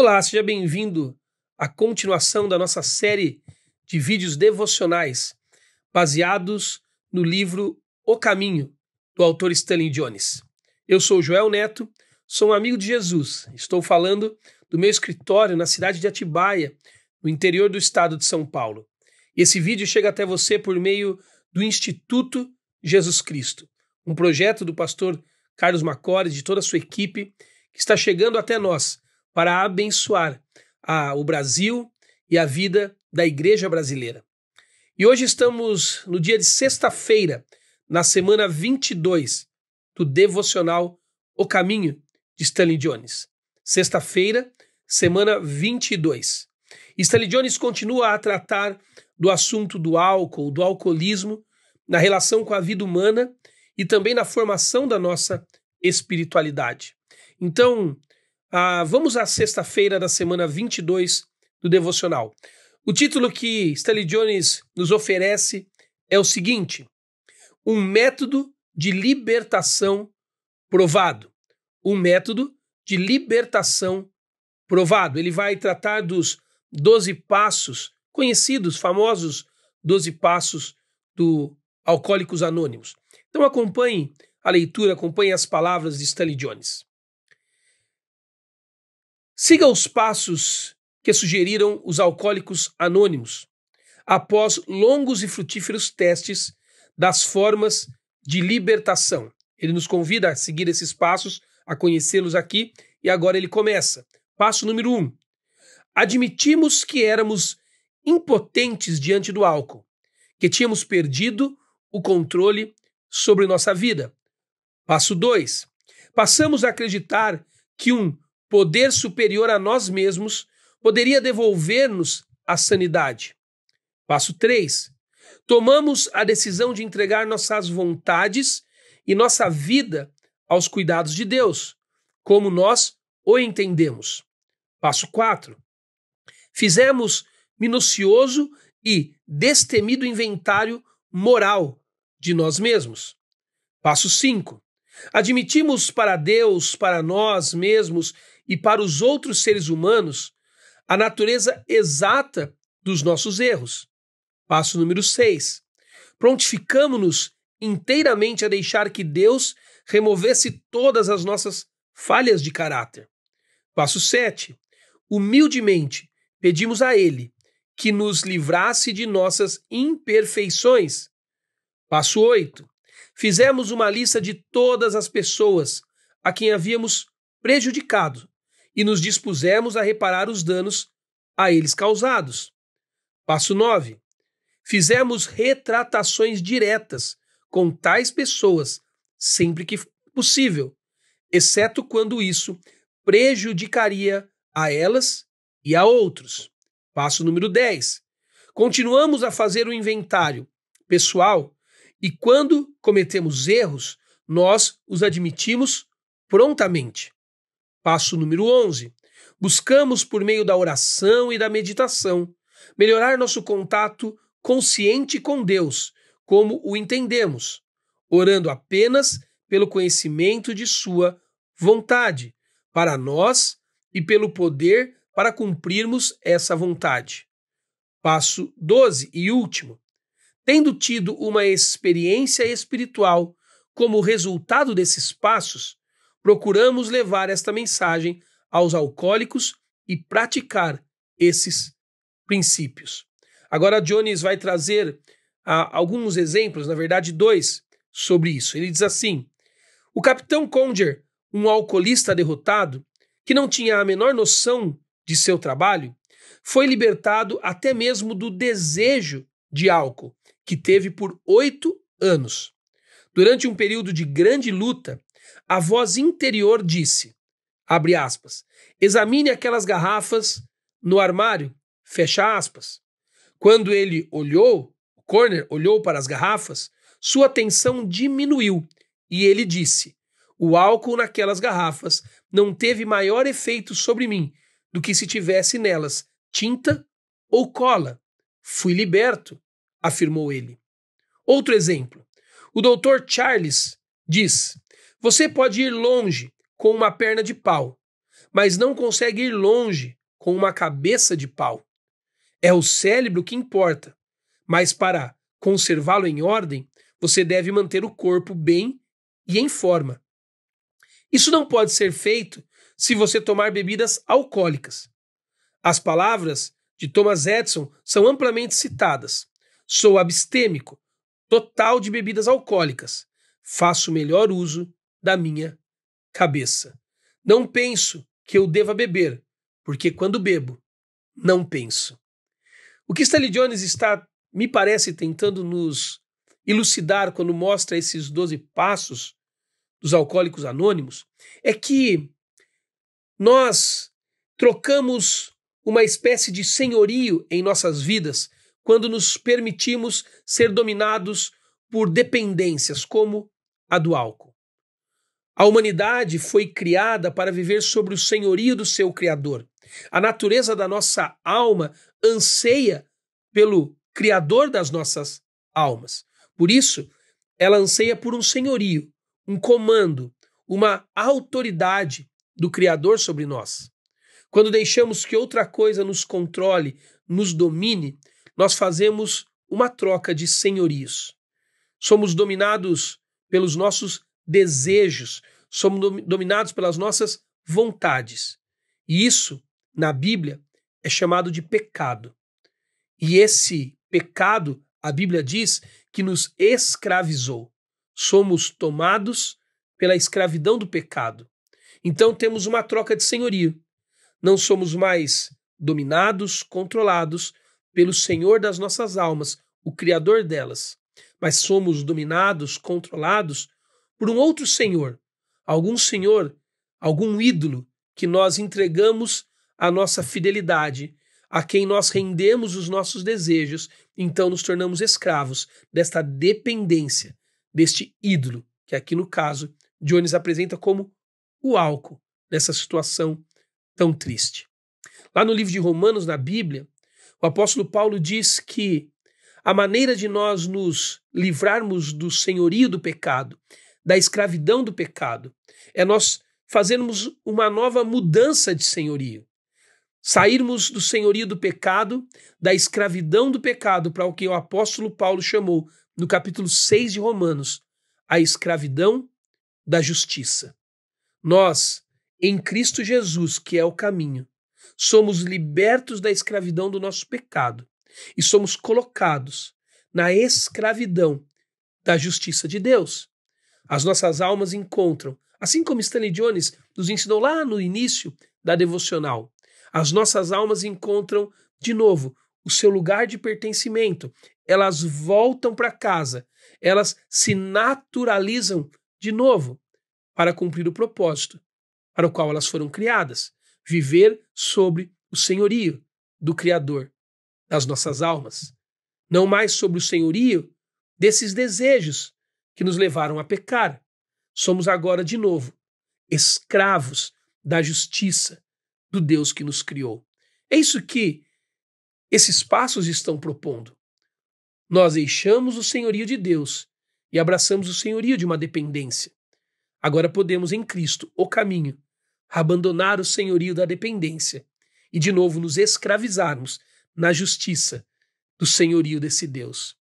Olá, seja bem-vindo à continuação da nossa série de vídeos devocionais baseados no livro O Caminho, do autor Stanley Jones. Eu sou Joel Neto, sou um amigo de Jesus. Estou falando do meu escritório na cidade de Atibaia, no interior do estado de São Paulo. Esse vídeo chega até você por meio do Instituto Jesus Cristo, um projeto do pastor Carlos Macore e de toda a sua equipe que está chegando até nós para abençoar a, o Brasil e a vida da igreja brasileira. E hoje estamos no dia de sexta-feira, na semana 22 do devocional O Caminho de Stanley Jones. Sexta-feira, semana 22. Stanley Jones continua a tratar do assunto do álcool, do alcoolismo, na relação com a vida humana e também na formação da nossa espiritualidade. Então, ah, vamos à sexta-feira da semana 22 do devocional. O título que Stanley Jones nos oferece é o seguinte: Um método de libertação provado. Um método de libertação provado. Ele vai tratar dos 12 passos conhecidos, famosos 12 passos do Alcoólicos Anônimos. Então acompanhe a leitura, acompanhe as palavras de Stanley Jones. Siga os passos que sugeriram os alcoólicos anônimos, após longos e frutíferos testes das formas de libertação. Ele nos convida a seguir esses passos, a conhecê-los aqui, e agora ele começa. Passo número um: admitimos que éramos impotentes diante do álcool, que tínhamos perdido o controle sobre nossa vida. Passo 2. Passamos a acreditar que um poder superior a nós mesmos, poderia devolver-nos a sanidade. Passo 3. Tomamos a decisão de entregar nossas vontades e nossa vida aos cuidados de Deus, como nós o entendemos. Passo 4. Fizemos minucioso e destemido inventário moral de nós mesmos. Passo 5. Admitimos para Deus, para nós mesmos e para os outros seres humanos a natureza exata dos nossos erros. Passo número 6. Prontificamos-nos inteiramente a deixar que Deus removesse todas as nossas falhas de caráter. Passo 7. Humildemente pedimos a Ele que nos livrasse de nossas imperfeições. Passo 8. Fizemos uma lista de todas as pessoas a quem havíamos prejudicado e nos dispusemos a reparar os danos a eles causados. Passo 9. Fizemos retratações diretas com tais pessoas sempre que possível, exceto quando isso prejudicaria a elas e a outros. Passo número 10. Continuamos a fazer o inventário pessoal e, quando cometemos erros, nós os admitimos prontamente. Passo número 11. Buscamos, por meio da oração e da meditação, melhorar nosso contato consciente com Deus, como o entendemos, orando apenas pelo conhecimento de Sua vontade para nós e pelo poder para cumprirmos essa vontade. Passo 12 e último. Tendo tido uma experiência espiritual como resultado desses passos, procuramos levar esta mensagem aos alcoólicos e praticar esses princípios. Agora, Jones vai trazer ah, alguns exemplos, na verdade, dois, sobre isso. Ele diz assim: o capitão Conger, um alcoolista derrotado, que não tinha a menor noção de seu trabalho, foi libertado até mesmo do desejo de álcool, que teve por oito anos. Durante um período de grande luta, a voz interior disse: abre aspas, examine aquelas garrafas no armário, fecha aspas. Quando ele olhou, o Corner olhou para as garrafas, sua atenção diminuiu e ele disse: O álcool naquelas garrafas não teve maior efeito sobre mim do que se tivesse nelas tinta ou cola. Fui liberto, afirmou ele. Outro exemplo. O doutor Charles diz: você pode ir longe com uma perna de pau, mas não consegue ir longe com uma cabeça de pau. É o cérebro que importa, mas para conservá-lo em ordem, você deve manter o corpo bem e em forma. Isso não pode ser feito se você tomar bebidas alcoólicas. As palavras de Thomas Edison são amplamente citadas. Sou abstêmico, total de bebidas alcoólicas. Faço melhor uso da minha cabeça. Não penso que eu deva beber, porque quando bebo, não penso. O que Stanley Jones está, me parece, tentando nos elucidar quando mostra esses 12 passos dos alcoólicos anônimos é que nós trocamos uma espécie de senhorio em nossas vidas quando nos permitimos ser dominados por dependências como a do álcool. A humanidade foi criada para viver sobre o senhorio do seu Criador. A natureza da nossa alma anseia pelo Criador das nossas almas. Por isso, ela anseia por um senhorio, um comando, uma autoridade do Criador sobre nós. Quando deixamos que outra coisa nos controle, nos domine, nós fazemos uma troca de senhorios. Somos dominados pelos nossos desejos, somos dominados pelas nossas vontades. E isso, na Bíblia, é chamado de pecado. E esse pecado, a Bíblia diz que nos escravizou. Somos tomados pela escravidão do pecado. Então temos uma troca de senhoria Não somos mais dominados, controlados pelo Senhor das nossas almas, o Criador delas, mas somos dominados, controlados por um outro senhor, algum senhor, algum ídolo que nós entregamos a nossa fidelidade, a quem nós rendemos os nossos desejos, então nos tornamos escravos desta dependência, deste ídolo, que aqui no caso Jones apresenta como o álcool, nessa situação tão triste. Lá no livro de Romanos, na Bíblia, o apóstolo Paulo diz que a maneira de nós nos livrarmos do senhorio do pecado da escravidão do pecado. É nós fazermos uma nova mudança de senhorio. Sairmos do senhorio do pecado, da escravidão do pecado, para o que o apóstolo Paulo chamou, no capítulo 6 de Romanos, a escravidão da justiça. Nós, em Cristo Jesus, que é o caminho, somos libertos da escravidão do nosso pecado e somos colocados na escravidão da justiça de Deus as nossas almas encontram. Assim como Stanley Jones nos ensinou lá no início da devocional, as nossas almas encontram de novo o seu lugar de pertencimento. Elas voltam para casa, elas se naturalizam de novo para cumprir o propósito para o qual elas foram criadas, viver sobre o senhorio do Criador das nossas almas, não mais sobre o senhorio desses desejos que nos levaram a pecar. Somos agora, de novo, escravos da justiça do Deus que nos criou. É isso que esses passos estão propondo. Nós deixamos o senhorio de Deus e abraçamos o senhorio de uma dependência. Agora podemos, em Cristo, o caminho, abandonar o senhorio da dependência e de novo nos escravizarmos na justiça do senhorio desse Deus.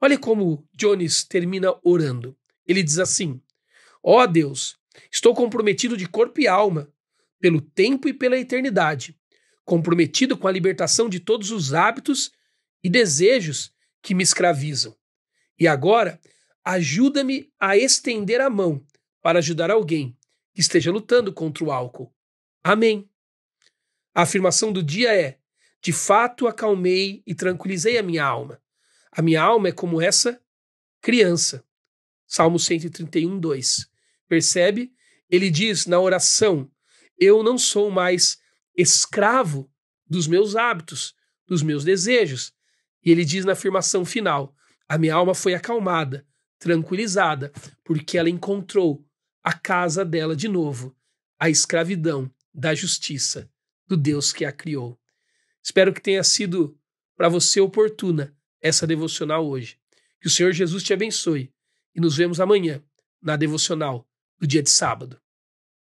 Olha como Jones termina orando. Ele diz assim: Ó oh Deus, estou comprometido de corpo e alma, pelo tempo e pela eternidade, comprometido com a libertação de todos os hábitos e desejos que me escravizam. E agora, ajuda-me a estender a mão para ajudar alguém que esteja lutando contra o álcool. Amém. A afirmação do dia é: De fato acalmei e tranquilizei a minha alma. A minha alma é como essa criança. Salmo 131, 2. Percebe? Ele diz na oração: Eu não sou mais escravo dos meus hábitos, dos meus desejos. E ele diz na afirmação final: A minha alma foi acalmada, tranquilizada, porque ela encontrou a casa dela de novo, a escravidão da justiça do Deus que a criou. Espero que tenha sido para você oportuna essa devocional hoje. Que o Senhor Jesus te abençoe e nos vemos amanhã na devocional do dia de sábado.